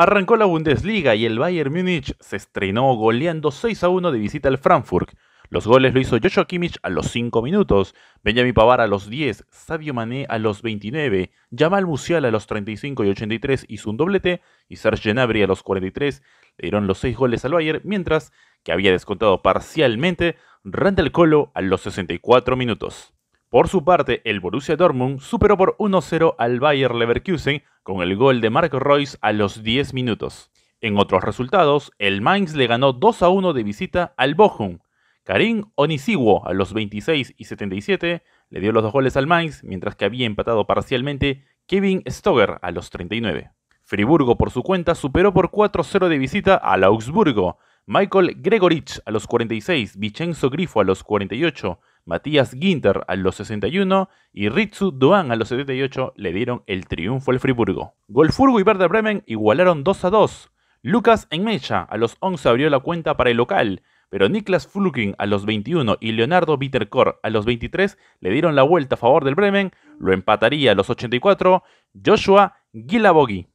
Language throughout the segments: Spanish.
Arrancó la Bundesliga y el Bayern Múnich se estrenó goleando 6 a 1 de visita al Frankfurt. Los goles lo hizo Joshua Kimmich a los 5 minutos, Benjamin Pavar a los 10, Sabio Mané a los 29, Jamal Musial a los 35 y 83 hizo un doblete y Serge Gnabry a los 43 le dieron los 6 goles al Bayern, mientras que había descontado parcialmente Randall Colo a los 64 minutos. Por su parte, el Borussia Dortmund superó por 1-0 al Bayer Leverkusen con el gol de Marco Royce a los 10 minutos. En otros resultados, el Mainz le ganó 2-1 de visita al Bochum. Karim Onisiwo a los 26 y 77 le dio los dos goles al Mainz, mientras que había empatado parcialmente Kevin Stoger a los 39. Friburgo por su cuenta superó por 4-0 de visita al Augsburgo. Michael Gregorich a los 46, Vicenzo Grifo a los 48, Matías Ginter a los 61 y Ritsu Duan a los 78 le dieron el triunfo al Friburgo. Golfurgo y Verde Bremen igualaron 2 a 2. Lucas Enmecha a los 11 abrió la cuenta para el local, pero Niklas Fluking a los 21 y Leonardo Bittercore a los 23 le dieron la vuelta a favor del Bremen, lo empataría a los 84 Joshua Gilabogi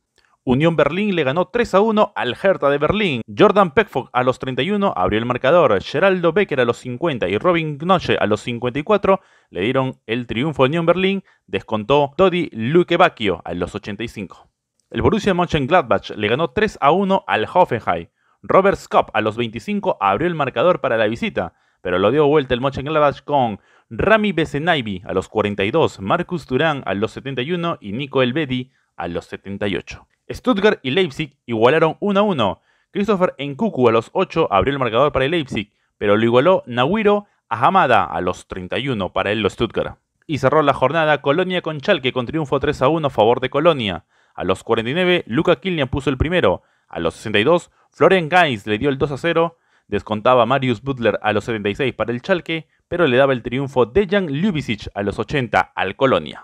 Unión Berlín le ganó 3 a 1 al Hertha de Berlín. Jordan Peckford a los 31 abrió el marcador. Geraldo Becker a los 50 y Robin Knoche a los 54 le dieron el triunfo a Unión Berlín. Descontó Toddy Luke a los 85. El Borussia Mönchengladbach le ganó 3 a 1 al Hoffenheim. Robert Scott a los 25 abrió el marcador para la visita, pero lo dio vuelta el Mönchengladbach con Rami Besenaibi a los 42, Marcus Durán a los 71 y Nico Elvedi a los 78. Stuttgart y Leipzig igualaron 1 a 1. Christopher Nkuku a los 8 abrió el marcador para el Leipzig, pero lo igualó Nahuiro a Hamada a los 31 para el Stuttgart. Y cerró la jornada Colonia con Chalque con triunfo 3 a 1 a favor de Colonia. A los 49, Luca Kilian puso el primero. A los 62, Florian Geis le dio el 2 a 0. Descontaba Marius Butler a los 76 para el Chalque, pero le daba el triunfo de Jan Ljubicic a los 80 al Colonia.